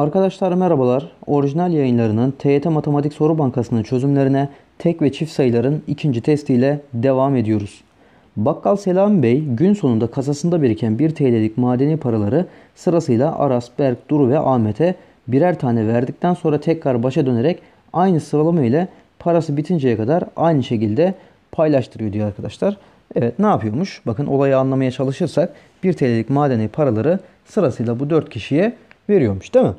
Arkadaşlar merhabalar. Orijinal yayınlarının TYT Matematik Soru Bankası'nın çözümlerine tek ve çift sayıların ikinci testiyle devam ediyoruz. Bakkal Selam Bey gün sonunda kasasında biriken 1 TL'lik madeni paraları sırasıyla Aras, Berk, Duru ve Ahmet'e birer tane verdikten sonra tekrar başa dönerek aynı sıralama ile parası bitinceye kadar aynı şekilde paylaştırıyor diyor arkadaşlar. Evet ne yapıyormuş? Bakın olayı anlamaya çalışırsak 1 TL'lik madeni paraları sırasıyla bu 4 kişiye veriyormuş değil mi?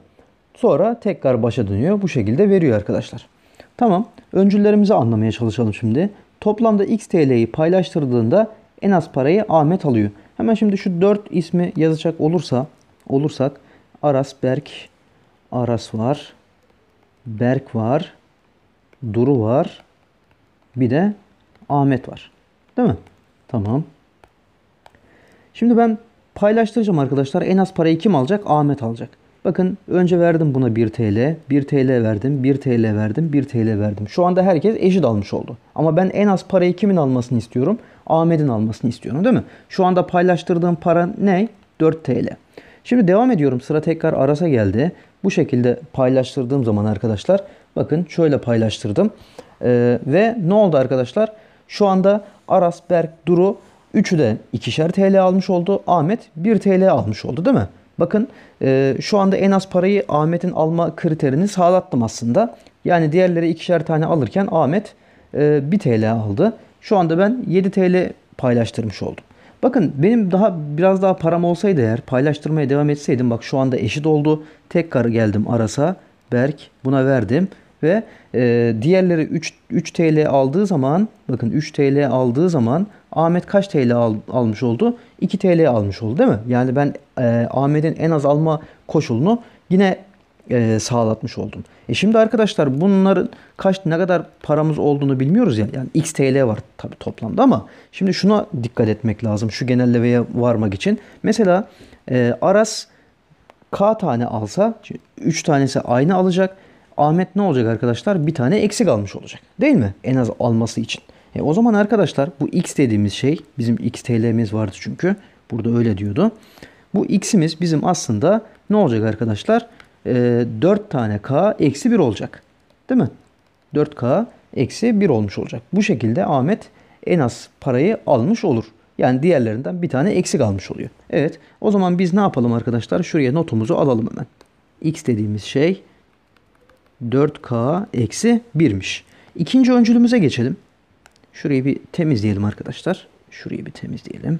Sonra tekrar başa dönüyor. Bu şekilde veriyor arkadaşlar. Tamam. Öncüllerimizi anlamaya çalışalım şimdi. Toplamda X TL'yi paylaştırdığında en az parayı Ahmet alıyor. Hemen şimdi şu 4 ismi yazacak olursa olursak Aras, Berk, Aras var. Berk var. Duru var. Bir de Ahmet var. Değil mi? Tamam. Şimdi ben paylaştıracağım arkadaşlar. En az parayı kim alacak? Ahmet alacak. Bakın önce verdim buna 1 TL, 1 TL verdim, 1 TL verdim, 1 TL verdim. Şu anda herkes eşit almış oldu. Ama ben en az parayı kimin almasını istiyorum? Ahmet'in almasını istiyorum değil mi? Şu anda paylaştırdığım para ne? 4 TL. Şimdi devam ediyorum. Sıra tekrar Aras'a geldi. Bu şekilde paylaştırdığım zaman arkadaşlar bakın şöyle paylaştırdım. Ee, ve ne oldu arkadaşlar? Şu anda Aras, Berk, Duru üçü de ikişer TL almış oldu. Ahmet 1 TL almış oldu değil mi? Bakın e, şu anda en az parayı Ahmet'in alma kriterini sağlattım aslında. Yani diğerleri ikişer tane alırken Ahmet e, 1 TL aldı. Şu anda ben 7 TL paylaştırmış oldum. Bakın benim daha biraz daha param olsaydı eğer paylaştırmaya devam etseydim bak şu anda eşit oldu. Tekrar geldim Aras'a. Berk buna verdim ve e, diğerleri 3, 3 TL aldığı zaman bakın 3 TL aldığı zaman Ahmet kaç TL al, almış oldu? 2 TL almış oldu değil mi? Yani ben e, Ahmet'in en az alma koşulunu yine e, sağlatmış oldum. E şimdi arkadaşlar bunların kaç ne kadar paramız olduğunu bilmiyoruz ya. Yani x TL var tabi toplamda ama şimdi şuna dikkat etmek lazım şu genellemeye varmak için. Mesela e, Aras K tane alsa 3 tanesi aynı alacak. Ahmet ne olacak arkadaşlar? Bir tane eksik almış olacak. Değil mi? En az alması için. E o zaman arkadaşlar bu x dediğimiz şey bizim x tl'miz vardı çünkü. Burada öyle diyordu. Bu x'imiz bizim aslında ne olacak arkadaşlar? E, 4 tane k eksi 1 olacak. Değil mi? 4k eksi 1 olmuş olacak. Bu şekilde Ahmet en az parayı almış olur. Yani diğerlerinden bir tane eksik almış oluyor. Evet o zaman biz ne yapalım arkadaşlar? Şuraya notumuzu alalım hemen. x dediğimiz şey 4K eksi 1'miş. İkinci öncülümüze geçelim. Şurayı bir temizleyelim arkadaşlar. Şurayı bir temizleyelim.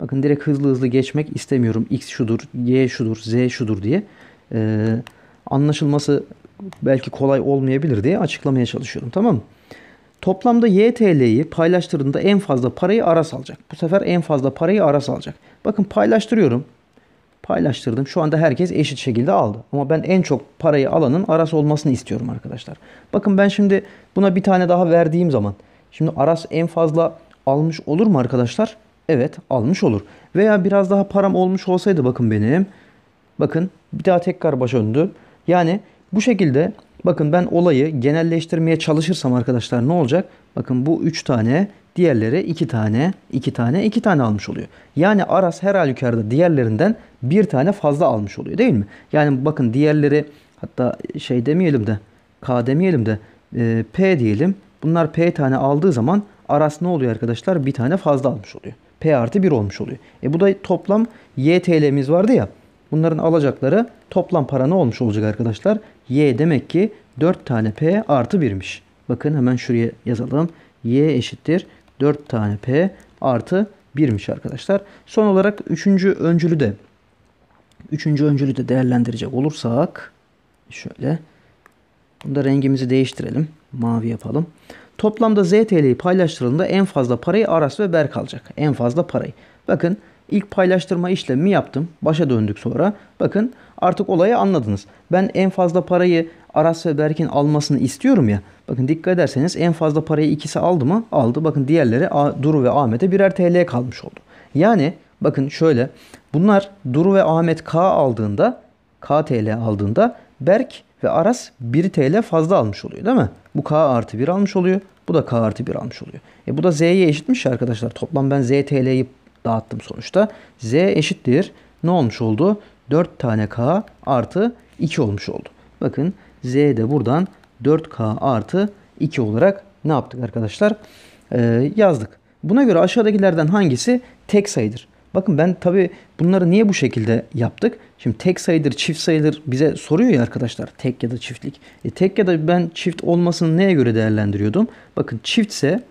Bakın direkt hızlı hızlı geçmek istemiyorum. X şudur, Y şudur, Z şudur diye. Ee, anlaşılması belki kolay olmayabilir diye açıklamaya çalışıyorum. Tamam mı? Toplamda YTL'yi paylaştırdığında en fazla parayı ara salacak. Bu sefer en fazla parayı ara salacak. Bakın paylaştırıyorum paylaştırdım. Şu anda herkes eşit şekilde aldı. Ama ben en çok parayı alanın Aras olmasını istiyorum arkadaşlar. Bakın ben şimdi buna bir tane daha verdiğim zaman şimdi Aras en fazla almış olur mu arkadaşlar? Evet almış olur. Veya biraz daha param olmuş olsaydı bakın benim. Bakın bir daha tekrar başa döndüm. Yani bu şekilde bakın ben olayı genelleştirmeye çalışırsam arkadaşlar ne olacak? Bakın bu 3 tane Diğerleri iki tane, iki tane, iki tane almış oluyor. Yani Aras her halükarda diğerlerinden bir tane fazla almış oluyor değil mi? Yani bakın diğerleri hatta şey demeyelim de K demeyelim de e, P diyelim. Bunlar P tane aldığı zaman Aras ne oluyor arkadaşlar? Bir tane fazla almış oluyor. P artı 1 olmuş oluyor. E bu da toplam YTL'miz vardı ya. Bunların alacakları toplam para ne olmuş olacak arkadaşlar? Y demek ki 4 tane P artı 1'miş. Bakın hemen şuraya yazalım. Y eşittir 4 tane P artı 1'miş arkadaşlar. Son olarak 3. öncülü de 3. öncülü de değerlendirecek olursak şöyle Bunda rengimizi değiştirelim. Mavi yapalım. Toplamda ZTL'yi paylaştırıldığında en fazla parayı Aras ve Berk alacak. En fazla parayı. Bakın ilk paylaştırma işlemi yaptım. Başa döndük sonra. Bakın artık olayı anladınız. Ben en fazla parayı Aras ve Berk'in almasını istiyorum ya. Bakın dikkat ederseniz en fazla parayı ikisi aldı mı? Aldı. Bakın diğerleri Duru ve Ahmet'e birer TL kalmış oldu. Yani bakın şöyle. Bunlar Duru ve Ahmet K aldığında K TL aldığında Berk ve Aras 1 TL fazla almış oluyor değil mi? Bu K artı 1 almış oluyor. Bu da K artı 1 almış oluyor. E bu da Z'ye eşitmiş arkadaşlar. Toplam ben Z TL'yi dağıttım sonuçta. Z eşittir. Ne olmuş oldu? 4 tane K artı 2 olmuş oldu. Bakın Z de buradan 4K artı 2 olarak ne yaptık arkadaşlar? Ee, yazdık. Buna göre aşağıdakilerden hangisi tek sayıdır? Bakın ben tabi bunları niye bu şekilde yaptık? Şimdi tek sayıdır, çift sayıdır bize soruyor ya arkadaşlar. Tek ya da çiftlik. E, tek ya da ben çift olmasını neye göre değerlendiriyordum? Bakın çiftse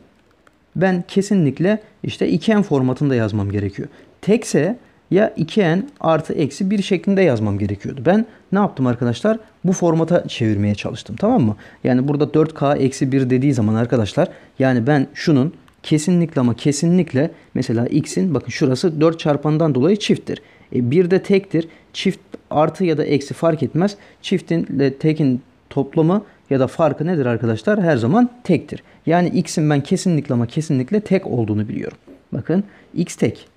ben kesinlikle işte iken formatında yazmam gerekiyor. Tekse ya 2n artı eksi 1 şeklinde yazmam gerekiyordu. Ben ne yaptım arkadaşlar? Bu formata çevirmeye çalıştım tamam mı? Yani burada 4k eksi 1 dediği zaman arkadaşlar yani ben şunun kesinlikle ama kesinlikle mesela x'in bakın şurası 4 çarpandan dolayı çifttir. E, 1 de tektir. Çift artı ya da eksi fark etmez. Çiftin ve tekin toplamı ya da farkı nedir arkadaşlar? Her zaman tektir. Yani x'in ben kesinlikle ama kesinlikle tek olduğunu biliyorum. Bakın x tek.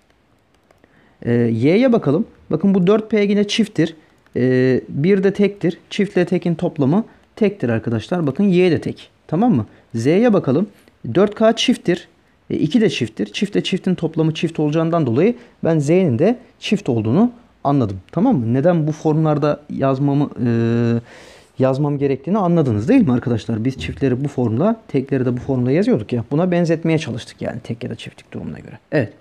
Ee, Y'ye bakalım. Bakın bu 4P yine çifttir. Ee, bir de tektir. Çiftle tekin toplamı tektir arkadaşlar. Bakın Y de tek. Tamam mı? Z'ye bakalım. 4K çifttir. E, 2 de çifttir. Çiftle çiftin toplamı çift olacağından dolayı ben Z'nin de çift olduğunu anladım. Tamam mı? Neden bu formlarda yazmamı... E, yazmam gerektiğini anladınız değil mi arkadaşlar? Biz çiftleri bu formla, tekleri de bu formla yazıyorduk ya. Buna benzetmeye çalıştık yani tek ya da çiftlik durumuna göre. Evet.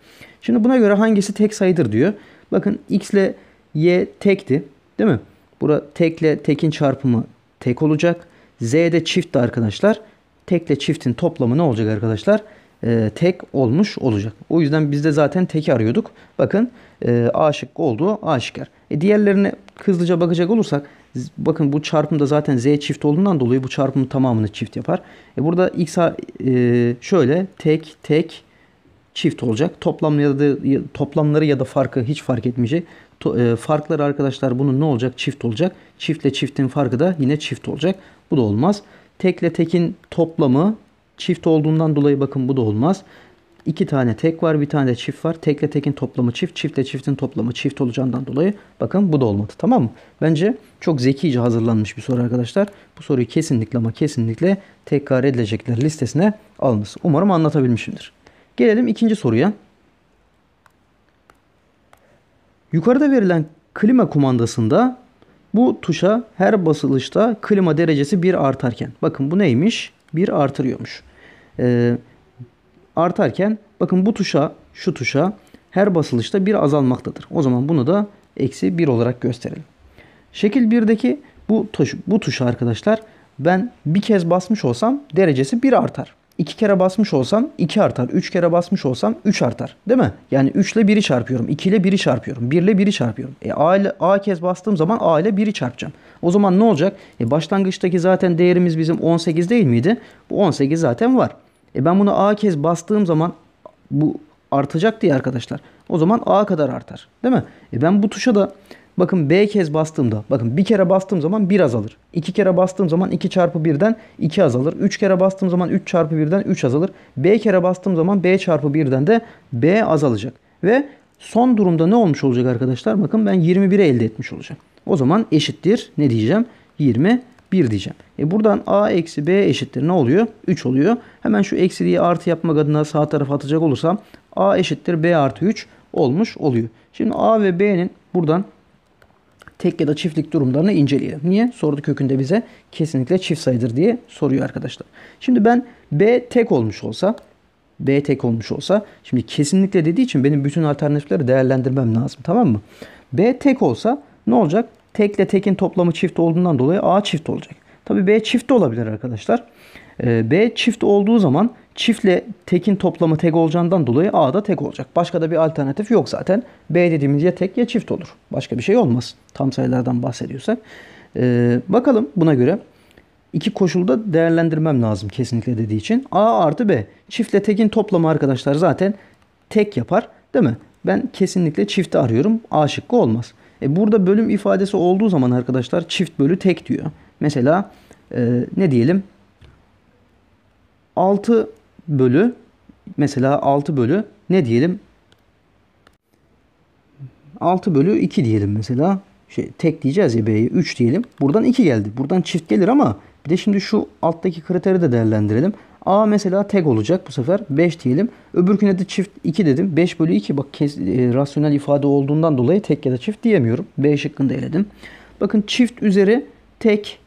Şimdi buna göre hangisi tek sayıdır diyor. Bakın x ile y tekti değil mi? Bura tekle tekin çarpımı tek olacak. Z de çiftti arkadaşlar. Tekle çiftin toplamı ne olacak arkadaşlar? Ee, tek olmuş olacak. O yüzden biz de zaten teki arıyorduk. Bakın e, A şıkkı olduğu aşikar. E, diğerlerine hızlıca bakacak olursak Bakın bu çarpım da zaten z çift olduğundan dolayı bu çarpımın tamamını çift yapar. E burada x e, şöyle tek tek çift olacak. Toplam ya da toplamları ya da farkı hiç fark etmeyecek. To, e, farkları arkadaşlar bunun ne olacak? Çift olacak. Çiftle çiftin farkı da yine çift olacak. Bu da olmaz. Tekle tekin toplamı çift olduğundan dolayı bakın bu da olmaz. İki tane tek var, bir tane de çift var. Tekle tekin toplamı çift, çiftle çiftin toplamı çift olacağından dolayı bakın bu da olmadı tamam mı? Bence çok zekice hazırlanmış bir soru arkadaşlar. Bu soruyu kesinlikle ama kesinlikle tekrar edilecekler listesine alınız. Umarım anlatabilmişimdir. Gelelim ikinci soruya. Yukarıda verilen klima kumandasında bu tuşa her basılışta klima derecesi 1 artarken. Bakın bu neymiş? 1 artırıyormuş. Ee, artarken bakın bu tuşa şu tuşa her basılışta bir azalmaktadır. O zaman bunu da eksi 1 olarak gösterelim. Şekil 1'deki bu, tuş, bu tuşa arkadaşlar ben bir kez basmış olsam derecesi 1 artar. 2 kere basmış olsam 2 artar. 3 kere basmış olsam 3 artar. Değil mi? Yani 3 ile 1'i çarpıyorum. 2 ile 1'i çarpıyorum. 1 ile 1'i çarpıyorum. E, A, ile, A kez bastığım zaman A ile 1'i çarpacağım. O zaman ne olacak? E, başlangıçtaki zaten değerimiz bizim 18 değil miydi? Bu 18 zaten var. E ben bunu A kez bastığım zaman bu artacak diye arkadaşlar. O zaman A kadar artar. Değil mi? E ben bu tuşa da bakın B kez bastığımda bakın bir kere bastığım zaman 1 azalır. 2 kere bastığım zaman 2 çarpı 1'den 2 azalır. 3 kere bastığım zaman 3 çarpı 1'den 3 azalır. B kere bastığım zaman B çarpı 1'den de B azalacak. Ve son durumda ne olmuş olacak arkadaşlar? Bakın ben 21'i elde etmiş olacağım. O zaman eşittir ne diyeceğim? 21. 1 diyeceğim. E buradan a eksi b eşittir ne oluyor? 3 oluyor. Hemen şu eksi diye artı yapmak adına sağ tarafa atacak olursam a eşittir b artı 3 olmuş oluyor. Şimdi a ve b'nin buradan tek ya da çiftlik durumlarını inceleyelim. Niye? Sordu kökünde bize kesinlikle çift sayıdır diye soruyor arkadaşlar. Şimdi ben b tek olmuş olsa B tek olmuş olsa şimdi kesinlikle dediği için benim bütün alternatifleri değerlendirmem lazım tamam mı? B tek olsa ne olacak? tekle tekin toplamı çift olduğundan dolayı A çift olacak. Tabii B çift de olabilir arkadaşlar. Ee, B çift olduğu zaman çiftle tekin toplamı tek olacağından dolayı A da tek olacak. Başka da bir alternatif yok zaten. B dediğimiz ya tek ya çift olur. Başka bir şey olmaz. Tam sayılardan bahsediyorsak. Ee, bakalım buna göre. iki koşulda değerlendirmem lazım kesinlikle dediği için. A artı B. Çiftle tekin toplamı arkadaşlar zaten tek yapar. Değil mi? Ben kesinlikle çifti arıyorum. A şıkkı olmaz. E burada bölüm ifadesi olduğu zaman arkadaşlar çift bölü tek diyor. Mesela e, ne diyelim? 6 bölü mesela 6 bölü ne diyelim? 6 bölü 2 diyelim mesela. Şey, tek diyeceğiz ya B'ye 3 diyelim. Buradan 2 geldi. Buradan çift gelir ama bir de şimdi şu alttaki kriteri de değerlendirelim. A mesela tek olacak bu sefer. 5 diyelim. Öbürküne de çift 2 dedim. 5 bölü 2 bak kes, e, rasyonel ifade olduğundan dolayı tek ya da çift diyemiyorum. B şıkkında eledim. Bakın çift üzeri tek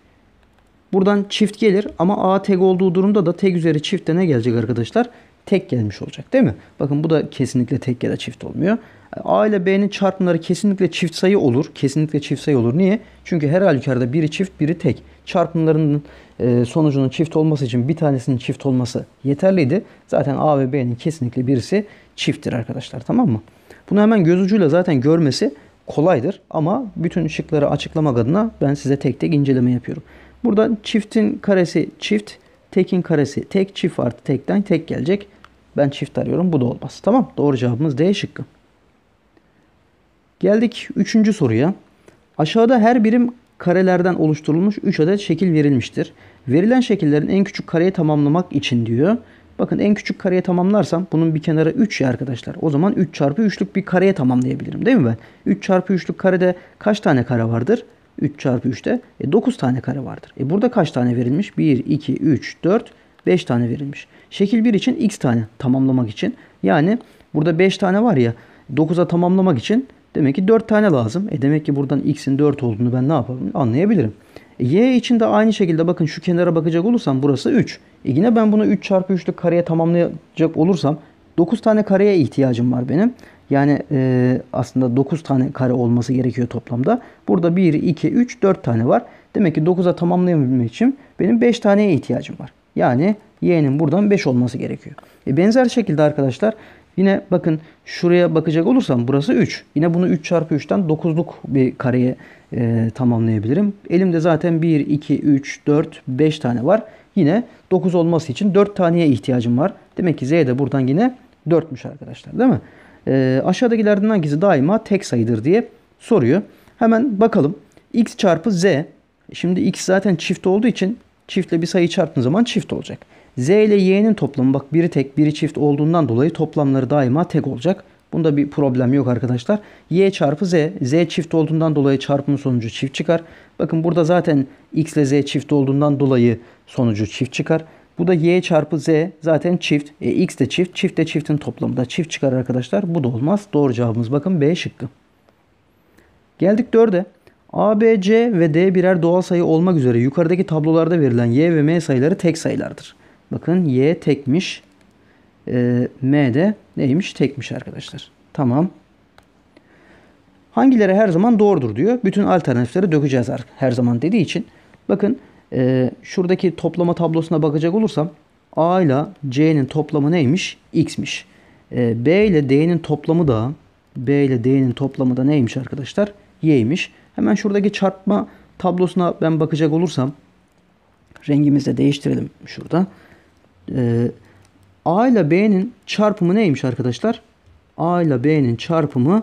buradan çift gelir ama A tek olduğu durumda da tek üzeri çiftte ne gelecek arkadaşlar? Tek gelmiş olacak değil mi? Bakın bu da kesinlikle tek ya da çift olmuyor. A ile B'nin çarpımları kesinlikle çift sayı olur. Kesinlikle çift sayı olur. Niye? Çünkü her halükarda biri çift, biri tek. Çarpımlarının e, sonucunun çift olması için bir tanesinin çift olması yeterliydi. Zaten A ve B'nin kesinlikle birisi çifttir arkadaşlar. Tamam mı? Bunu hemen göz ucuyla zaten görmesi kolaydır. Ama bütün şıkları açıklamak adına ben size tek tek inceleme yapıyorum. Burada çiftin karesi çift, tekin karesi tek, çift artı tekten tek gelecek. Ben çift arıyorum. Bu da olmaz. Tamam. Doğru cevabımız D şıkkı. Geldik 3. soruya. Aşağıda her birim karelerden oluşturulmuş 3 adet şekil verilmiştir. Verilen şekillerin en küçük kareyi tamamlamak için diyor. Bakın en küçük kareye tamamlarsam bunun bir kenarı 3 ya arkadaşlar. O zaman 3 çarpı 3'lük bir kareye tamamlayabilirim değil mi ben? 3 çarpı 3'lük karede kaç tane kare vardır? 3 çarpı 3'te e, 9 tane kare vardır. E burada kaç tane verilmiş? 1, 2, 3, 4, 5 tane verilmiş. Şekil 1 için x tane tamamlamak için. Yani burada 5 tane var ya 9'a tamamlamak için Demek ki 4 tane lazım. E demek ki buradan x'in 4 olduğunu ben ne yaparım anlayabilirim. E y için de aynı şekilde bakın şu kenara bakacak olursam burası 3. E yine ben bunu 3 çarpı 3'lük kareye tamamlayacak olursam 9 tane kareye ihtiyacım var benim. Yani e, aslında 9 tane kare olması gerekiyor toplamda. Burada 1, 2, 3, 4 tane var. Demek ki 9'a tamamlayabilmek için benim 5 taneye ihtiyacım var. Yani y'nin buradan 5 olması gerekiyor. E, benzer şekilde arkadaşlar Yine bakın şuraya bakacak olursam burası 3. Yine bunu 3 çarpı 3'ten 9'luk bir kareye e, tamamlayabilirim. Elimde zaten 1, 2, 3, 4, 5 tane var. Yine 9 olması için 4 taneye ihtiyacım var. Demek ki Z de buradan yine 4'müş arkadaşlar değil mi? E, aşağıdakilerden hangisi daima tek sayıdır diye soruyor. Hemen bakalım. X çarpı Z. Şimdi X zaten çift olduğu için çiftle bir sayı çarptığın zaman çift olacak. Z ile Y'nin toplamı bak biri tek biri çift olduğundan dolayı toplamları daima tek olacak. Bunda bir problem yok arkadaşlar. Y çarpı Z. Z çift olduğundan dolayı çarpım sonucu çift çıkar. Bakın burada zaten X ile Z çift olduğundan dolayı sonucu çift çıkar. Bu da y çarpı z zaten çift. E, x de çift. Çift de çiftin toplamı da çift çıkar arkadaşlar. Bu da olmaz. Doğru cevabımız bakın B şıkkı. Geldik 4'e. A, B, C ve D birer doğal sayı olmak üzere yukarıdaki tablolarda verilen y ve m sayıları tek sayılardır. Bakın y tekmiş. E, m de neymiş? Tekmiş arkadaşlar. Tamam. Hangileri her zaman doğrudur diyor. Bütün alternatifleri dökeceğiz her zaman dediği için. Bakın e, şuradaki toplama tablosuna bakacak olursam A ile C'nin toplamı neymiş? X'miş. E, B ile D'nin toplamı da B ile D'nin toplamı da neymiş arkadaşlar? ymiş. Hemen şuradaki çarpma tablosuna ben bakacak olursam rengimizi de değiştirelim şurada. Ee, A ile B'nin çarpımı neymiş arkadaşlar? A ile B'nin çarpımı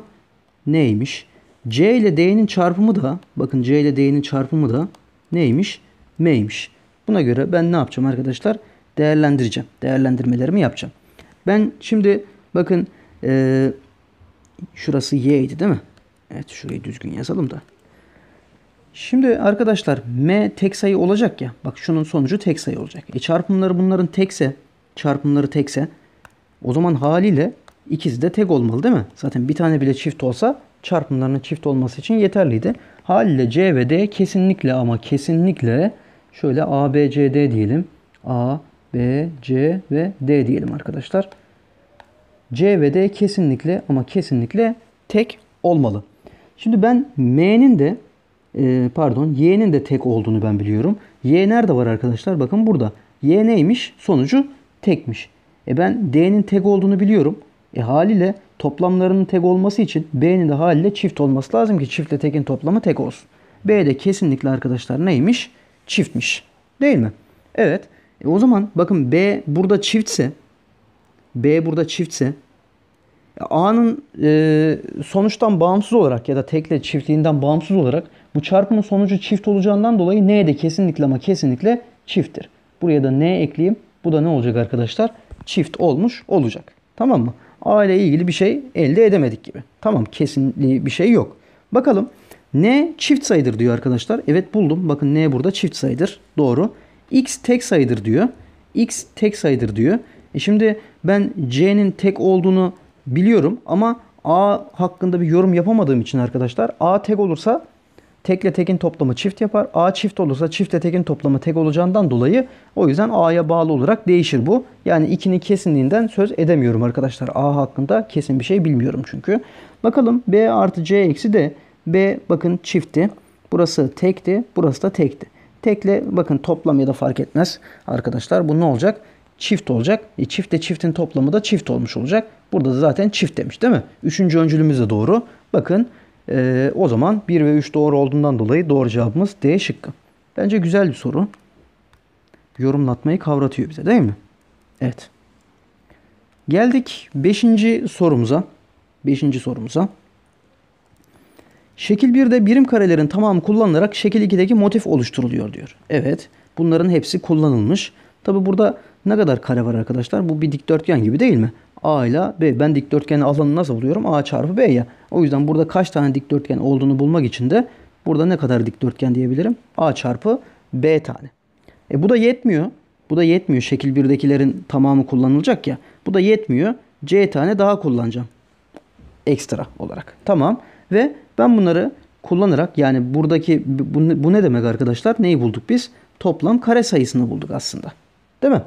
neymiş? C ile D'nin çarpımı da bakın C ile D'nin çarpımı da neymiş? M'ymiş. Buna göre ben ne yapacağım arkadaşlar? Değerlendireceğim. Değerlendirmelerimi yapacağım. Ben şimdi bakın e, şurası Y'ydi değil mi? Evet şurayı düzgün yazalım da. Şimdi arkadaşlar m tek sayı olacak ya. Bak şunun sonucu tek sayı olacak. E çarpımları bunların tekse, çarpımları tekse o zaman haliyle ikisi de tek olmalı değil mi? Zaten bir tane bile çift olsa çarpımlarının çift olması için yeterliydi. Haliyle C ve D kesinlikle ama kesinlikle şöyle A, B, C, D diyelim. A, B, C ve D diyelim arkadaşlar. C ve D kesinlikle ama kesinlikle tek olmalı. Şimdi ben M'nin de ee, pardon y'nin de tek olduğunu ben biliyorum. Y nerede var arkadaşlar? Bakın burada. Y neymiş? Sonucu tekmiş. E ben D'nin tek olduğunu biliyorum. E haliyle toplamlarının tek olması için B'nin de haliyle çift olması lazım ki çiftle tekin toplamı tek olsun. B de kesinlikle arkadaşlar neymiş? Çiftmiş. Değil mi? Evet. E o zaman bakın B burada çiftse B burada çiftse A'nın e, sonuçtan bağımsız olarak ya da tekle çiftliğinden bağımsız olarak bu çarpımın sonucu çift olacağından dolayı n de kesinlikle ama kesinlikle çifttir. Buraya da n ekleyeyim. Bu da ne olacak arkadaşlar? Çift olmuş olacak. Tamam mı? A ile ilgili bir şey elde edemedik gibi. Tamam kesinliği bir şey yok. Bakalım n çift sayıdır diyor arkadaşlar. Evet buldum. Bakın n burada çift sayıdır. Doğru. x tek sayıdır diyor. x tek sayıdır diyor. E şimdi ben c'nin tek olduğunu biliyorum ama a hakkında bir yorum yapamadığım için arkadaşlar a tek olursa tekle tekin toplamı çift yapar. A çift olursa çiftle tekin toplamı tek olacağından dolayı o yüzden A'ya bağlı olarak değişir bu. Yani 2'nin kesinliğinden söz edemiyorum arkadaşlar. A hakkında kesin bir şey bilmiyorum çünkü. Bakalım B artı C eksi de B bakın çiftti. Burası tekti. Burası da tekti. Tekle bakın toplam ya da fark etmez arkadaşlar. Bu ne olacak? Çift olacak. E çiftle çiftin toplamı da çift olmuş olacak. Burada da zaten çift demiş değil mi? Üçüncü öncülümüz de doğru. Bakın ee, o zaman 1 ve 3 doğru olduğundan dolayı doğru cevabımız D şıkkı. Bence güzel bir soru. Yorumlatmayı kavratıyor bize değil mi? Evet. Geldik 5. sorumuza. 5. sorumuza. Şekil 1'de birim karelerin tamamı kullanılarak şekil 2'deki motif oluşturuluyor diyor. Evet. Bunların hepsi kullanılmış. Tabi burada ne kadar kare var arkadaşlar? Bu bir dikdörtgen gibi değil mi? A ile B. Ben dikdörtgenin alanını nasıl buluyorum? A çarpı B ya. O yüzden burada kaç tane dikdörtgen olduğunu bulmak için de burada ne kadar dikdörtgen diyebilirim? A çarpı B tane. E bu da yetmiyor. Bu da yetmiyor. Şekil 1'dekilerin tamamı kullanılacak ya. Bu da yetmiyor. C tane daha kullanacağım. Ekstra olarak. Tamam. Ve ben bunları kullanarak yani buradaki bu ne demek arkadaşlar? Neyi bulduk biz? Toplam kare sayısını bulduk aslında. Değil mi?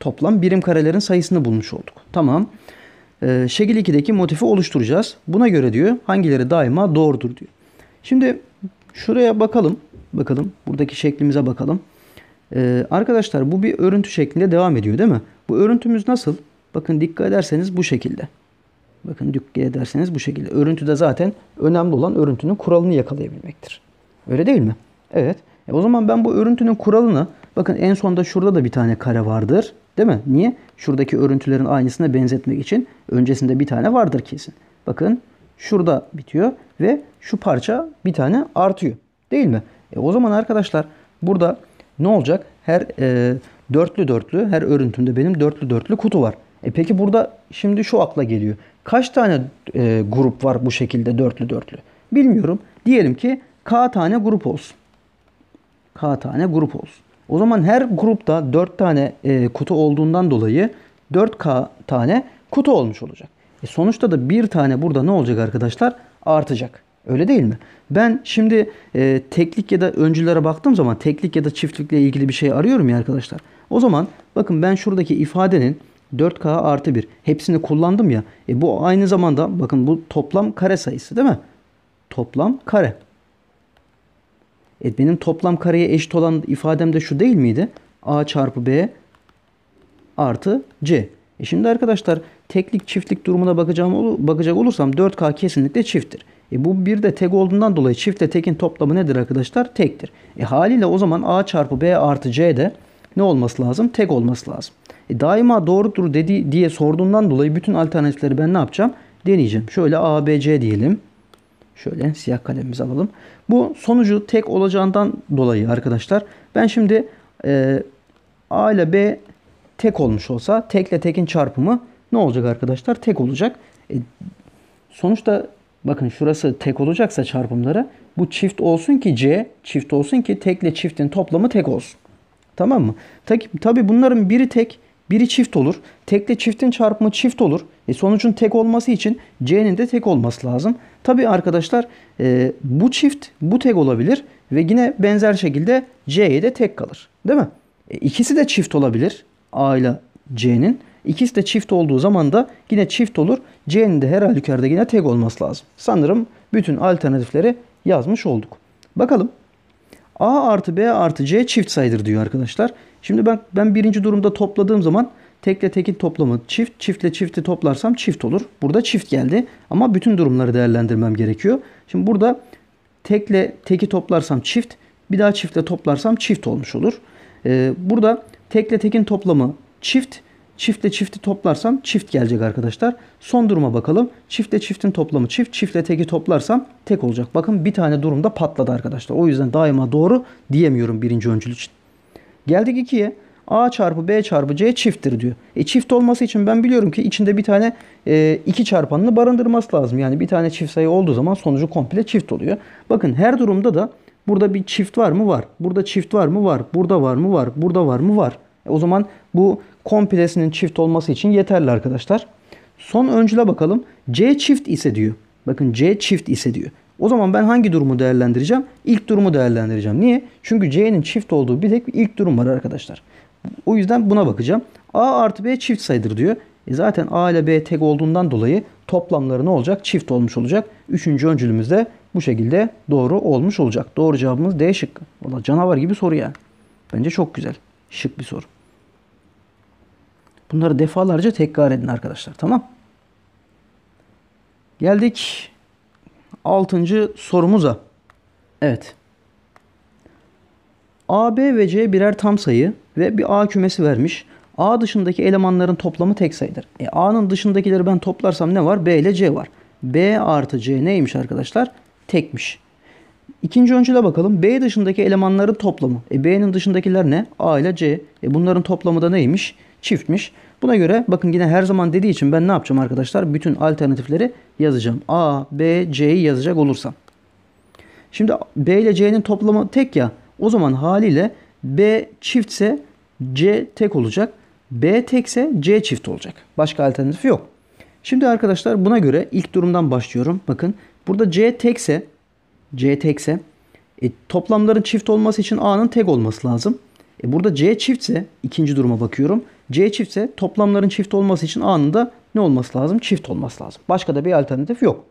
toplam birim karelerin sayısını bulmuş olduk. Tamam. Ee, şekil 2'deki motifi oluşturacağız. Buna göre diyor hangileri daima doğrudur diyor. Şimdi şuraya bakalım. Bakalım buradaki şeklimize bakalım. Ee, arkadaşlar bu bir örüntü şeklinde devam ediyor değil mi? Bu örüntümüz nasıl? Bakın dikkat ederseniz bu şekilde. Bakın dikkat ederseniz bu şekilde. Örüntüde zaten önemli olan örüntünün kuralını yakalayabilmektir. Öyle değil mi? Evet. E o zaman ben bu örüntünün kuralını Bakın en sonda şurada da bir tane kare vardır. Değil mi? Niye? Şuradaki örüntülerin aynısına benzetmek için öncesinde bir tane vardır kesin. Bakın şurada bitiyor ve şu parça bir tane artıyor. Değil mi? E, o zaman arkadaşlar burada ne olacak? Her e, dörtlü dörtlü her örüntümde benim dörtlü dörtlü kutu var. E peki burada şimdi şu akla geliyor. Kaç tane e, grup var bu şekilde dörtlü dörtlü? Bilmiyorum. Diyelim ki K tane grup olsun. K tane grup olsun. O zaman her grupta 4 tane e, kutu olduğundan dolayı 4K tane kutu olmuş olacak. E sonuçta da bir tane burada ne olacak arkadaşlar? Artacak. Öyle değil mi? Ben şimdi e, teklik ya da öncülere baktığım zaman teklik ya da çiftlikle ilgili bir şey arıyorum ya arkadaşlar. O zaman bakın ben şuradaki ifadenin 4K artı 1 hepsini kullandım ya. E bu aynı zamanda bakın bu toplam kare sayısı değil mi? Toplam kare. E benim toplam kareye eşit olan ifadem de şu değil miydi? A çarpı B artı C. E şimdi arkadaşlar teklik çiftlik durumuna bakacağım, bakacak olursam 4K kesinlikle çifttir. E bu bir de tek olduğundan dolayı çiftle tekin toplamı nedir arkadaşlar? Tektir. E haliyle o zaman A çarpı B artı C de ne olması lazım? Tek olması lazım. E daima doğrudur dedi diye sorduğundan dolayı bütün alternatifleri ben ne yapacağım? Deneyeceğim. Şöyle A, B, C diyelim. Şöyle siyah kalemimizi alalım. Bu sonucu tek olacağından dolayı arkadaşlar ben şimdi e, A ile B tek olmuş olsa tekle tekin çarpımı ne olacak arkadaşlar? Tek olacak. E, sonuçta bakın şurası tek olacaksa çarpımları bu çift olsun ki C çift olsun ki tekle çiftin toplamı tek olsun. Tamam mı? Tabi bunların biri tek biri çift olur. Tekle çiftin çarpımı çift olur. E sonucun tek olması için C'nin de tek olması lazım. Tabi arkadaşlar e, bu çift bu tek olabilir ve yine benzer şekilde C'ye de tek kalır. Değil mi? E, ikisi de çift olabilir A ile C'nin. İkisi de çift olduğu zaman da yine çift olur. C'nin de her halükarda yine tek olması lazım. Sanırım bütün alternatifleri yazmış olduk. Bakalım. A artı B artı C çift sayıdır diyor arkadaşlar. Şimdi ben ben birinci durumda topladığım zaman tekle tekin toplamı çift, çiftle çifti toplarsam çift olur. Burada çift geldi ama bütün durumları değerlendirmem gerekiyor. Şimdi burada tekle teki toplarsam çift, bir daha çiftle toplarsam çift olmuş olur. Ee, burada tekle tekin toplamı çift, çiftle çifti toplarsam çift gelecek arkadaşlar. Son duruma bakalım. Çiftle çiftin toplamı çift, çiftle teki toplarsam tek olacak. Bakın bir tane durumda patladı arkadaşlar. O yüzden daima doğru diyemiyorum birinci öncül için. Geldik 2'ye. A çarpı B çarpı C çifttir diyor. E çift olması için ben biliyorum ki içinde bir tane e, iki çarpanını barındırması lazım. Yani bir tane çift sayı olduğu zaman sonucu komple çift oluyor. Bakın her durumda da burada bir çift var mı var. Burada çift var mı var. Burada var mı var. Burada var mı var. E o zaman bu komplesinin çift olması için yeterli arkadaşlar. Son öncüle bakalım. C çift ise diyor. Bakın C çift ise diyor. O zaman ben hangi durumu değerlendireceğim? İlk durumu değerlendireceğim. Niye? Çünkü C'nin çift olduğu bir tek bir ilk durum var arkadaşlar. O yüzden buna bakacağım. A artı B çift sayıdır diyor. E zaten A ile B tek olduğundan dolayı toplamları ne olacak? Çift olmuş olacak. Üçüncü öncülümüz de bu şekilde doğru olmuş olacak. Doğru cevabımız D şıkkı. Valla canavar gibi soru yani. Bence çok güzel. Şık bir soru. Bunları defalarca tekrar edin arkadaşlar. Tamam. Geldik 6. sorumuza. Evet. A, B ve C birer tam sayı ve bir A kümesi vermiş. A dışındaki elemanların toplamı tek sayıdır. E, A'nın dışındakileri ben toplarsam ne var? B ile C var. B artı C neymiş arkadaşlar? Tekmiş. İkinci öncüle bakalım. B dışındaki elemanların toplamı. E, B'nin dışındakiler ne? A ile C. E, bunların toplamı da neymiş? Çiftmiş. Buna göre bakın yine her zaman dediği için ben ne yapacağım arkadaşlar? Bütün alternatifleri yazacağım. A, B, C'yi yazacak olursam. Şimdi B ile C'nin toplamı tek ya. O zaman haliyle B çiftse C tek olacak. B tekse C çift olacak. Başka alternatif yok. Şimdi arkadaşlar buna göre ilk durumdan başlıyorum. Bakın burada C tekse C tekse e, toplamların çift olması için A'nın tek olması lazım. E burada C çiftse ikinci duruma bakıyorum. C çiftse toplamların çift olması için anında ne olması lazım? Çift olması lazım. Başka da bir alternatif yok.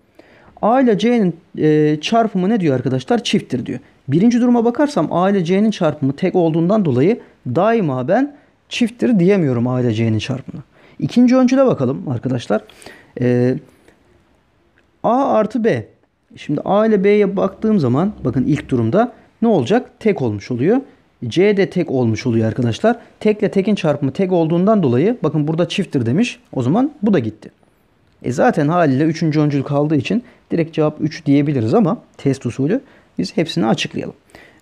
A ile C'nin e, çarpımı ne diyor arkadaşlar? Çifttir diyor. Birinci duruma bakarsam A ile C'nin çarpımı tek olduğundan dolayı daima ben çifttir diyemiyorum A ile C'nin çarpımına. İkinci öncüle bakalım arkadaşlar. Ee, A artı B. Şimdi A ile B'ye baktığım zaman bakın ilk durumda ne olacak? Tek olmuş oluyor. C de tek olmuş oluyor arkadaşlar. Tekle tekin çarpımı tek olduğundan dolayı bakın burada çifttir demiş. O zaman bu da gitti. E zaten haliyle 3. öncül kaldığı için direkt cevap 3 diyebiliriz ama test usulü biz hepsini açıklayalım.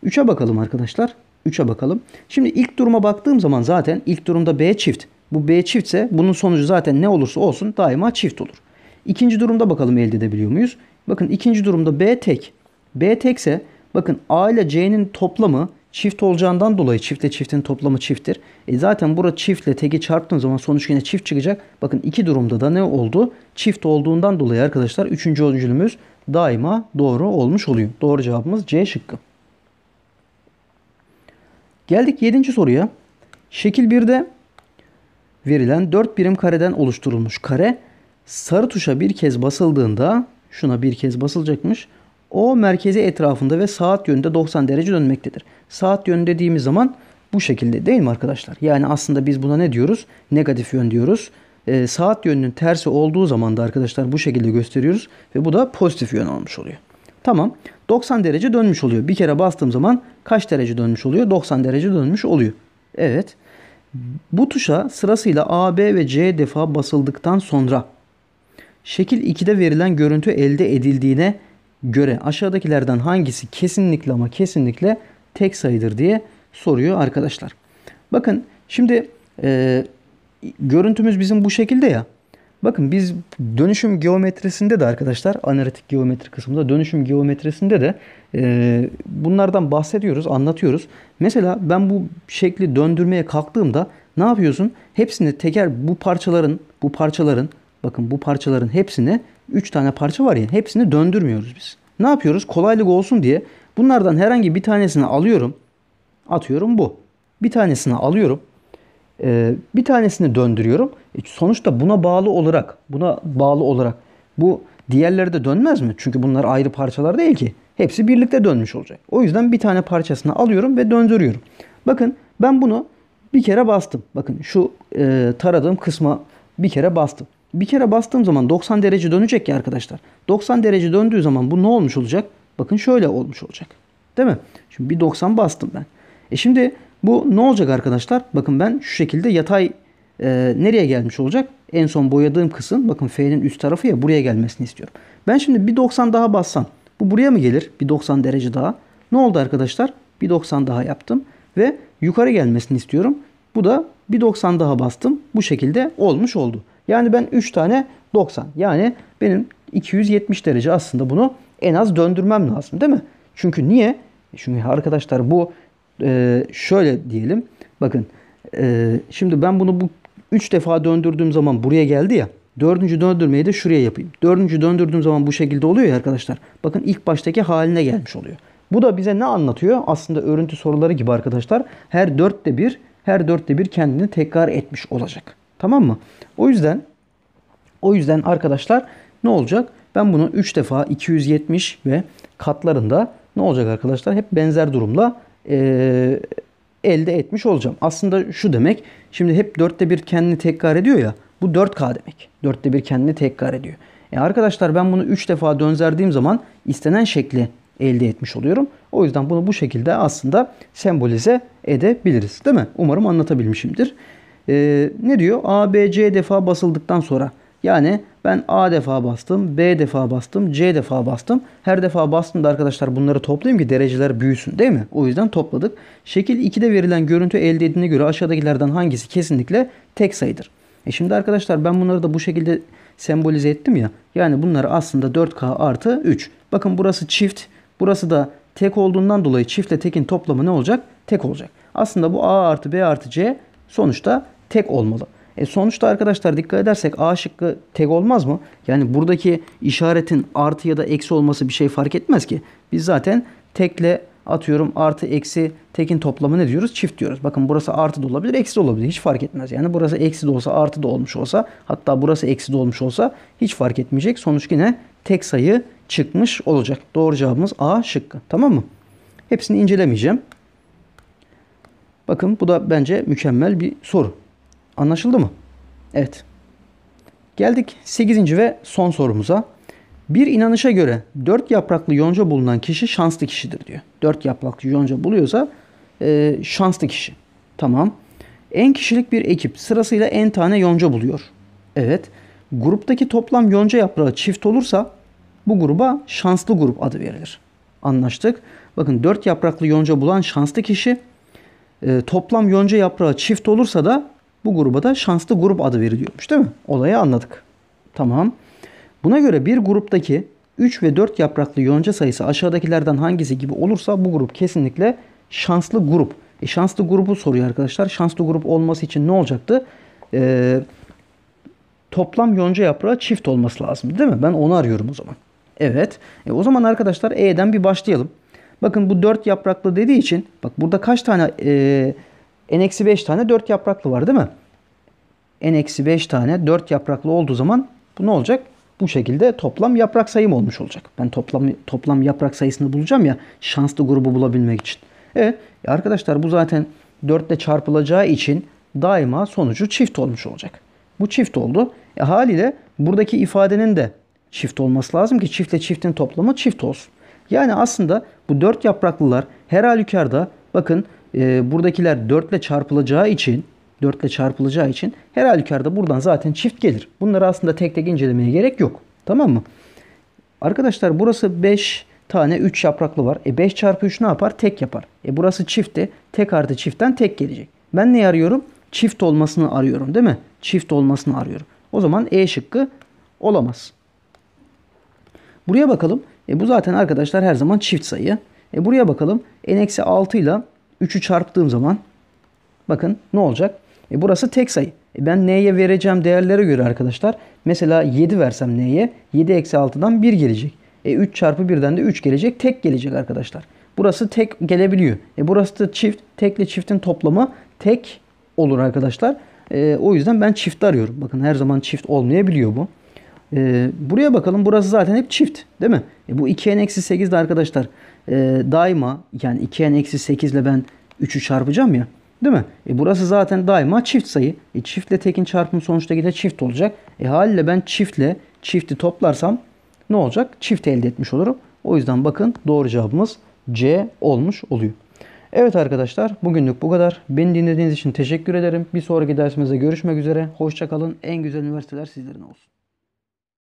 3'e bakalım arkadaşlar. 3'e bakalım. Şimdi ilk duruma baktığım zaman zaten ilk durumda B çift. Bu B çiftse bunun sonucu zaten ne olursa olsun daima çift olur. İkinci durumda bakalım elde edebiliyor muyuz? Bakın ikinci durumda B tek. B tekse bakın A ile C'nin toplamı Çift olacağından dolayı çiftle çiftin toplamı çifttir. E zaten burada çiftle teki çarptığım zaman sonuç yine çift çıkacak. Bakın iki durumda da ne oldu? Çift olduğundan dolayı arkadaşlar üçüncü öncülümüz daima doğru olmuş oluyor. Doğru cevabımız C şıkkı. Geldik yedinci soruya. Şekil 1'de verilen 4 birim kareden oluşturulmuş kare sarı tuşa bir kez basıldığında şuna bir kez basılacakmış. O merkezi etrafında ve saat yönünde 90 derece dönmektedir. Saat yönü dediğimiz zaman bu şekilde değil mi arkadaşlar? Yani aslında biz buna ne diyoruz? Negatif yön diyoruz. E, saat yönünün tersi olduğu zaman da arkadaşlar bu şekilde gösteriyoruz. Ve bu da pozitif yön olmuş oluyor. Tamam 90 derece dönmüş oluyor. Bir kere bastığım zaman kaç derece dönmüş oluyor? 90 derece dönmüş oluyor. Evet. Bu tuşa sırasıyla A, B ve C defa basıldıktan sonra şekil 2'de verilen görüntü elde edildiğine göre aşağıdakilerden hangisi kesinlikle ama kesinlikle tek sayıdır diye soruyor arkadaşlar. Bakın şimdi e, görüntümüz bizim bu şekilde ya. Bakın biz dönüşüm geometrisinde de arkadaşlar analitik geometri kısmında dönüşüm geometrisinde de e, bunlardan bahsediyoruz, anlatıyoruz. Mesela ben bu şekli döndürmeye kalktığımda ne yapıyorsun? Hepsini teker bu parçaların, bu parçaların, bakın bu parçaların hepsini 3 tane parça var ya hepsini döndürmüyoruz biz. Ne yapıyoruz? Kolaylık olsun diye bunlardan herhangi bir tanesini alıyorum. Atıyorum bu. Bir tanesini alıyorum. Ee, bir tanesini döndürüyorum. E, sonuçta buna bağlı olarak, buna bağlı olarak bu diğerleri de dönmez mi? Çünkü bunlar ayrı parçalar değil ki. Hepsi birlikte dönmüş olacak. O yüzden bir tane parçasını alıyorum ve döndürüyorum. Bakın ben bunu bir kere bastım. Bakın şu e, taradığım kısma bir kere bastım. Bir kere bastığım zaman 90 derece dönecek ya arkadaşlar. 90 derece döndüğü zaman bu ne olmuş olacak? Bakın şöyle olmuş olacak. Değil mi? Şimdi bir 90 bastım ben. E şimdi bu ne olacak arkadaşlar? Bakın ben şu şekilde yatay e, nereye gelmiş olacak? En son boyadığım kısım bakın F'nin üst tarafı ya buraya gelmesini istiyorum. Ben şimdi bir 90 daha bassam bu buraya mı gelir? Bir 90 derece daha. Ne oldu arkadaşlar? Bir 90 daha yaptım ve yukarı gelmesini istiyorum. Bu da bir 90 daha bastım. Bu şekilde olmuş oldu. Yani ben 3 tane 90. Yani benim 270 derece aslında bunu en az döndürmem lazım değil mi? Çünkü niye? E, çünkü arkadaşlar bu e, şöyle diyelim. Bakın e, şimdi ben bunu bu 3 defa döndürdüğüm zaman buraya geldi ya. Dördüncü döndürmeyi de şuraya yapayım. Dördüncü döndürdüğüm zaman bu şekilde oluyor ya arkadaşlar. Bakın ilk baştaki haline gelmiş oluyor. Bu da bize ne anlatıyor? Aslında örüntü soruları gibi arkadaşlar. Her dörtte bir, her dörtte bir kendini tekrar etmiş olacak. Tamam mı? O yüzden o yüzden arkadaşlar ne olacak? Ben bunu 3 defa 270 ve katlarında ne olacak arkadaşlar? Hep benzer durumla e, elde etmiş olacağım. Aslında şu demek. Şimdi hep dörtte bir kendini tekrar ediyor ya. Bu 4K demek. Dörtte bir kendini tekrar ediyor. E arkadaşlar ben bunu 3 defa dönzerdiğim zaman istenen şekli elde etmiş oluyorum. O yüzden bunu bu şekilde aslında sembolize edebiliriz. Değil mi? Umarım anlatabilmişimdir. Ee, ne diyor? A, B, C defa basıldıktan sonra. Yani ben A defa bastım, B defa bastım, C defa bastım. Her defa bastım da arkadaşlar bunları toplayayım ki dereceler büyüsün değil mi? O yüzden topladık. Şekil 2'de verilen görüntü elde edildiğine göre aşağıdakilerden hangisi kesinlikle tek sayıdır? E şimdi arkadaşlar ben bunları da bu şekilde sembolize ettim ya. Yani bunlar aslında 4K artı 3. Bakın burası çift. Burası da tek olduğundan dolayı çiftle tekin toplamı ne olacak? Tek olacak. Aslında bu A artı B artı C sonuçta tek olmalı. E sonuçta arkadaşlar dikkat edersek A şıkkı tek olmaz mı? Yani buradaki işaretin artı ya da eksi olması bir şey fark etmez ki. Biz zaten tekle atıyorum artı eksi tekin toplamı ne diyoruz? Çift diyoruz. Bakın burası artı da olabilir, eksi de olabilir. Hiç fark etmez. Yani burası eksi de olsa, artı da olmuş olsa, hatta burası eksi de olmuş olsa hiç fark etmeyecek. Sonuç yine tek sayı çıkmış olacak. Doğru cevabımız A şıkkı. Tamam mı? Hepsini incelemeyeceğim. Bakın bu da bence mükemmel bir soru. Anlaşıldı mı? Evet. Geldik 8. ve son sorumuza. Bir inanışa göre dört yapraklı yonca bulunan kişi şanslı kişidir diyor. Dört yapraklı yonca buluyorsa e, şanslı kişi. Tamam. En kişilik bir ekip sırasıyla en tane yonca buluyor. Evet. Gruptaki toplam yonca yaprağı çift olursa bu gruba şanslı grup adı verilir. Anlaştık. Bakın dört yapraklı yonca bulan şanslı kişi e, toplam yonca yaprağı çift olursa da bu gruba da şanslı grup adı veriliyormuş değil mi? Olayı anladık. Tamam. Buna göre bir gruptaki 3 ve 4 yapraklı yonca sayısı aşağıdakilerden hangisi gibi olursa bu grup kesinlikle şanslı grup. E şanslı grubu soruyor arkadaşlar. Şanslı grup olması için ne olacaktı? Ee, toplam yonca yaprağı çift olması lazım değil mi? Ben onu arıyorum o zaman. Evet. E, o zaman arkadaşlar E'den bir başlayalım. Bakın bu 4 yapraklı dediği için bak burada kaç tane e, N-5 tane 4 yapraklı var değil mi? N-5 tane 4 yapraklı olduğu zaman bu ne olacak? Bu şekilde toplam yaprak sayım olmuş olacak. Ben toplam toplam yaprak sayısını bulacağım ya şanslı grubu bulabilmek için. E arkadaşlar bu zaten 4 ile çarpılacağı için daima sonucu çift olmuş olacak. Bu çift oldu. E, haliyle buradaki ifadenin de çift olması lazım ki çiftle çiftin toplamı çift olsun. Yani aslında bu dört yapraklılar her halükarda bakın e, buradakiler 4 ile çarpılacağı için 4 ile çarpılacağı için her halükarda buradan zaten çift gelir. Bunları aslında tek tek incelemeye gerek yok. Tamam mı? Arkadaşlar burası 5 tane 3 yapraklı var. E 5 çarpı 3 ne yapar? Tek yapar. E burası çifti. Tek artı çiftten tek gelecek. Ben ne arıyorum? Çift olmasını arıyorum değil mi? Çift olmasını arıyorum. O zaman E şıkkı olamaz. Buraya bakalım. E bu zaten arkadaşlar her zaman çift sayı. E buraya bakalım. N-6 ile 3'ü çarptığım zaman bakın ne olacak? E burası tek sayı. E ben n'ye vereceğim değerlere göre arkadaşlar mesela 7 versem n'ye 7 eksi 6'dan 1 gelecek. E 3 çarpı 1'den de 3 gelecek. Tek gelecek arkadaşlar. Burası tek gelebiliyor. E burası da çift. Tekle çiftin toplamı tek olur arkadaşlar. E, o yüzden ben çift arıyorum. Bakın her zaman çift olmayabiliyor bu. E, buraya bakalım. Burası zaten hep çift değil mi? E, bu 2n-8 de arkadaşlar e, daima yani 2n-8 ile ben 3'ü çarpacağım ya. Değil mi? E burası zaten daima çift sayı. E çiftle tekin çarpım sonuçta yine çift olacak. E haliyle ben çiftle çifti toplarsam ne olacak? Çift elde etmiş olurum. O yüzden bakın doğru cevabımız C olmuş oluyor. Evet arkadaşlar bugünlük bu kadar. Beni dinlediğiniz için teşekkür ederim. Bir sonraki dersimizde görüşmek üzere. Hoşçakalın. En güzel üniversiteler sizlerin olsun.